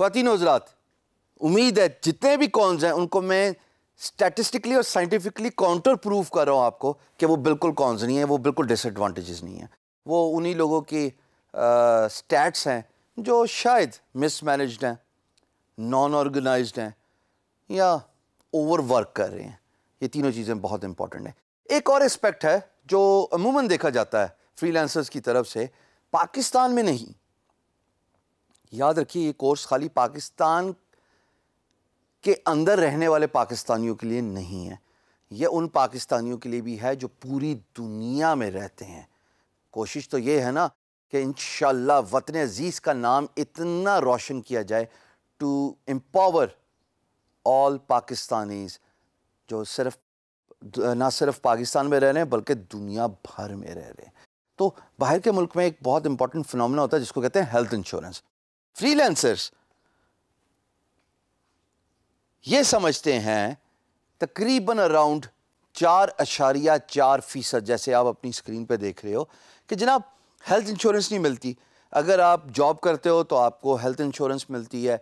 खातिन हजरात उम्मीद है जितने भी कॉन्स हैं उनको मैं स्टैटिस्टिकली और साइंटिफिकली काउंटर प्रूफ कर रहा हूँ आपको कि वो बिल्कुल कॉन्स नहीं है वो बिल्कुल डिसएडवांटेजेस नहीं है वो उन्हीं लोगों की स्टैट्स हैं जो शायद मिसमैनेज हैं नॉन ऑर्गेनाइज हैं या ओवर वर्क कर रहे हैं ये तीनों चीज़ें बहुत इंपॉर्टेंट हैं एक और एस्पेक्ट है जो अमूमन देखा जाता है फ्रीलांसर्स की तरफ से पाकिस्तान में नहीं याद रखिए ये कोर्स खाली पाकिस्तान के अंदर रहने वाले पाकिस्तानियों के लिए नहीं है ये उन पाकिस्तानियों के लिए भी है जो पूरी दुनिया में रहते हैं कोशिश तो ये है ना कि इन वतन अज़ीज़ का नाम इतना रोशन किया जाए टू एम्पावर ऑल पाकिस्तानीज़ जो सिर्फ ना सिर्फ पाकिस्तान में रह रहे हैं बल्कि दुनिया भर में रह रहे हैं तो बाहर के मुल्क में एक बहुत इंपॉर्टेंट फिनमिना होता है जिसको कहते हैं हेल्थ इंश्योरेंस फ्रीलांसर्स ये समझते हैं तकरीबन अराउंड चार अशारिया चार फ़ीसद जैसे आप अपनी स्क्रीन पे देख रहे हो कि जनाब हेल्थ इंश्योरेंस नहीं मिलती अगर आप जॉब करते हो तो आपको हेल्थ इंश्योरेंस मिलती है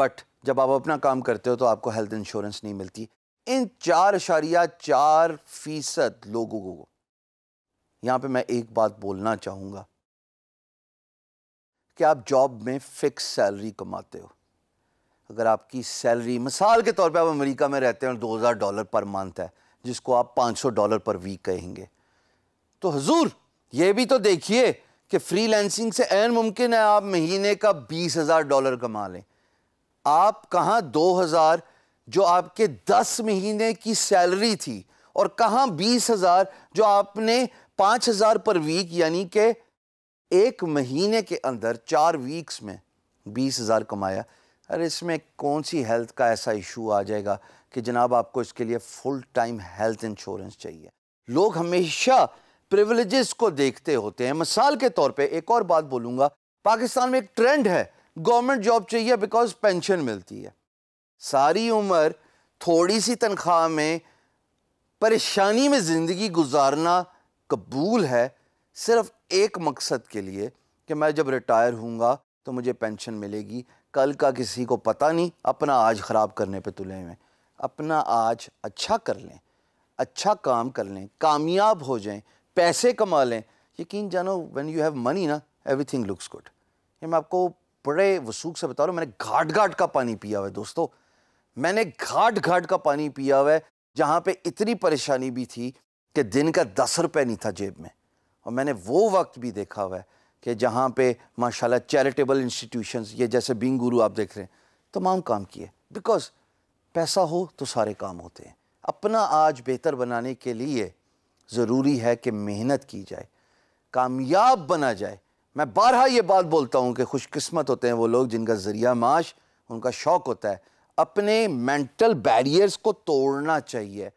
बट जब आप अपना काम करते हो तो आपको हेल्थ इंश्योरेंस नहीं मिलती इन चार अशारिया चार फ़ीसद लोगों को यहाँ पे मैं एक बात बोलना चाहूँगा कि आप जॉब में फिक्स सैलरी कमाते हो अगर आपकी सैलरी मिसाल के तौर पे आप अमेरिका में रहते हैं और 2000 डॉलर पर मंथ है जिसको आप 500 डॉलर पर वीक कहेंगे तो हजूर ये भी तो देखिए कि फ्रीलैंसिंग से एन मुमकिन है आप महीने का बीस हज़ार डॉलर कमा लें आप कहाँ दो हज़ार जो आपके दस महीने की सैलरी थी और कहाँ बीस हज़ार जो आपने पाँच हज़ार पर वीक यानी कि एक महीने के अंदर चार वीक्स में बीस हज़ार कमाया अरे इसमें कौन सी हेल्थ का ऐसा इशू आ जाएगा कि जनाब आपको इसके लिए फुल टाइम हेल्थ इंश्योरेंस चाहिए लोग हमेशा प्रिवलेजेस को देखते होते हैं मिसाल के तौर पे एक और बात बोलूँगा पाकिस्तान में एक ट्रेंड है गवर्नमेंट जॉब चाहिए बिकॉज पेंशन मिलती है सारी उम्र थोड़ी सी तनख्वाह में परेशानी में ज़िंदगी गुजारना कबूल है सिर्फ एक मकसद के लिए कि मैं जब रिटायर हूँगा तो मुझे पेंशन मिलेगी कल का किसी को पता नहीं अपना आज ख़राब करने पे तुले हुए अपना आज अच्छा कर लें अच्छा काम कर लें कामयाब हो जाएं पैसे कमा लें यकीन जानो व्हेन यू हैव मनी ना एवरीथिंग लुक्स गुड ये मैं आपको बड़े वसूख से बता रहा हूँ मैंने घाट घाट का पानी पिया हुआ है दोस्तों मैंने घाट घाट का पानी पिया हुआ है जहाँ पर इतनी परेशानी भी थी कि दिन का दस रुपये नहीं था जेब में और मैंने वो वक्त भी देखा हुआ है कि जहाँ पे माशाल्लाह चैरिटेबल इंस्टीट्यूशंस ये जैसे बिंग गुरु आप देख रहे हैं तमाम काम किए बिकॉज पैसा हो तो सारे काम होते हैं अपना आज बेहतर बनाने के लिए ज़रूरी है कि मेहनत की जाए कामयाब बना जाए मैं बारहा ये बात बोलता हूँ कि खुशकस्मत होते हैं वो लोग जिनका ज़रिया माश उनका शौक़ होता है अपने मेंटल बैरियर्स को तोड़ना चाहिए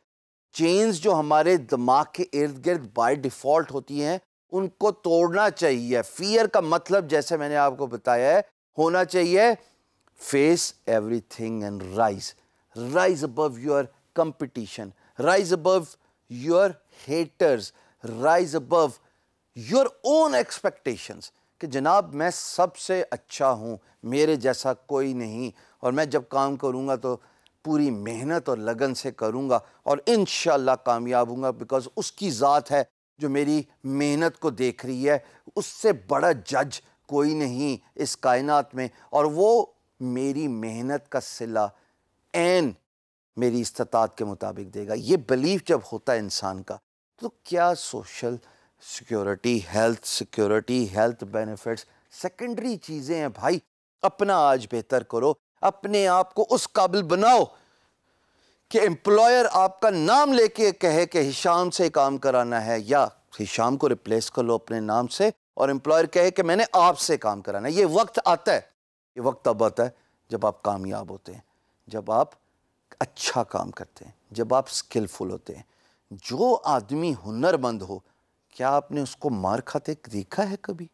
चेन्स जो हमारे दिमाग के इर्द गिर्द बाई डिफ़ॉल्ट होती हैं उनको तोड़ना चाहिए फियर का मतलब जैसे मैंने आपको बताया है होना चाहिए face everything and rise rise above your competition rise above your haters rise above your own expectations कि जनाब मैं सबसे अच्छा हूँ मेरे जैसा कोई नहीं और मैं जब काम करूँगा तो पूरी मेहनत और लगन से करूँगा और इन कामयाब हूँ बिकॉज उसकी ज़ात है जो मेरी मेहनत को देख रही है उससे बड़ा जज कोई नहीं इस कायनात में और वो मेरी मेहनत का सिला एन मेरी इस्तात के मुताबिक देगा ये बिलीफ जब होता है इंसान का तो क्या social security health security health benefits secondary चीज़ें हैं भाई अपना आज बेहतर करो अपने आप को उस काबिल बनाओ कि एम्प्लॉयर आपका नाम लेके कहे कि हिशाम से काम कराना है या हिशाम को रिप्लेस कर लो अपने नाम से और एम्प्लॉयर कहे कि मैंने आपसे काम कराना है ये वक्त आता है ये वक्त अब आता है जब आप कामयाब होते हैं जब आप अच्छा काम करते हैं जब आप स्किलफुल होते हैं जो आदमी हुनरमंद हो क्या आपने उसको मार खाते देखा है कभी